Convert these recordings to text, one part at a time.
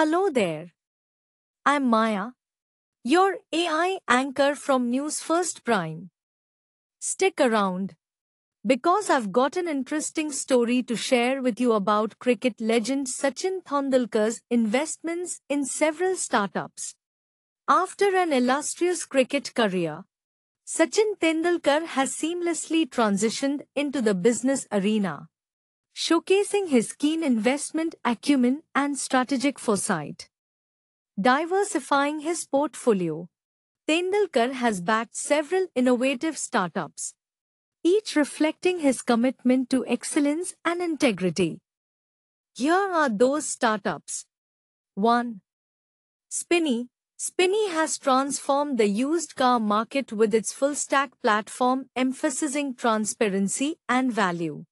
Hello there. I'm Maya, your AI anchor from News First Prime. Stick around because I've got an interesting story to share with you about cricket legend Sachin Tendulkar's investments in several startups. After an illustrious cricket career, Sachin Tendulkar has seamlessly transitioned into the business arena showcasing his keen investment acumen and strategic foresight. Diversifying his portfolio, Tendulkar has backed several innovative startups, each reflecting his commitment to excellence and integrity. Here are those startups. 1. Spinny. Spinny has transformed the used car market with its full-stack platform emphasizing transparency and value.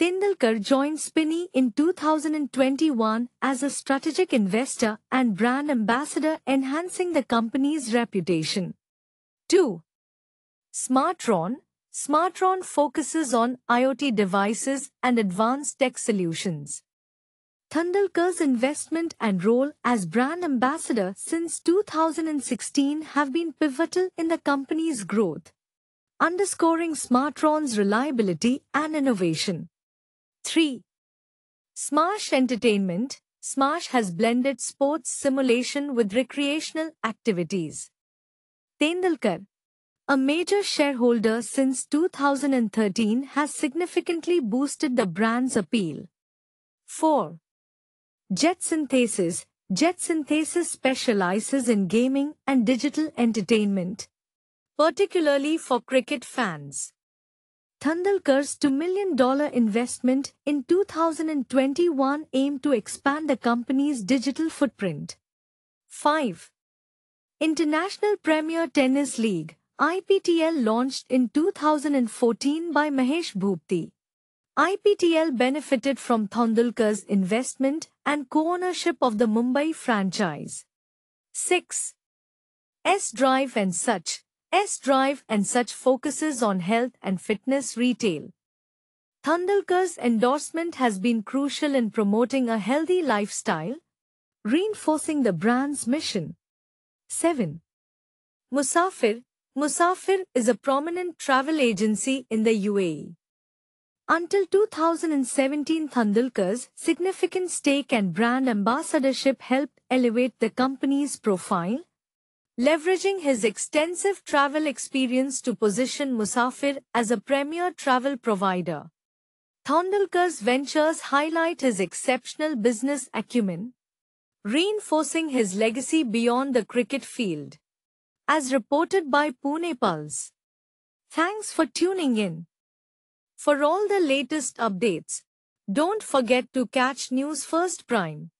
Tendulkar joined Spinny in 2021 as a strategic investor and brand ambassador enhancing the company's reputation. 2. Smartron Smartron focuses on IoT devices and advanced tech solutions. Tendulkar's investment and role as brand ambassador since 2016 have been pivotal in the company's growth, underscoring Smartron's reliability and innovation. 3. Smash Entertainment Smash has blended sports simulation with recreational activities. Tendulkar, a major shareholder since 2013, has significantly boosted the brand's appeal. 4. Jet Synthesis Jet Synthesis specializes in gaming and digital entertainment, particularly for cricket fans. Thandalkar's $2 million investment in 2021 aimed to expand the company's digital footprint. 5. International Premier Tennis League, IPTL launched in 2014 by Mahesh Bhupti. IPTL benefited from Thandulkar's investment and co-ownership of the Mumbai franchise. 6. S Drive and such, S Drive and such focuses on health and fitness retail. Thandulkar's endorsement has been crucial in promoting a healthy lifestyle, reinforcing the brand's mission. 7. Musafir Musafir is a prominent travel agency in the UAE. Until 2017 Thandulkar's significant stake and brand ambassadorship helped elevate the company's profile, leveraging his extensive travel experience to position Musafir as a premier travel provider. Thondalkar's ventures highlight his exceptional business acumen, reinforcing his legacy beyond the cricket field. As reported by Pune Pulse. Thanks for tuning in. For all the latest updates, don't forget to catch News First Prime.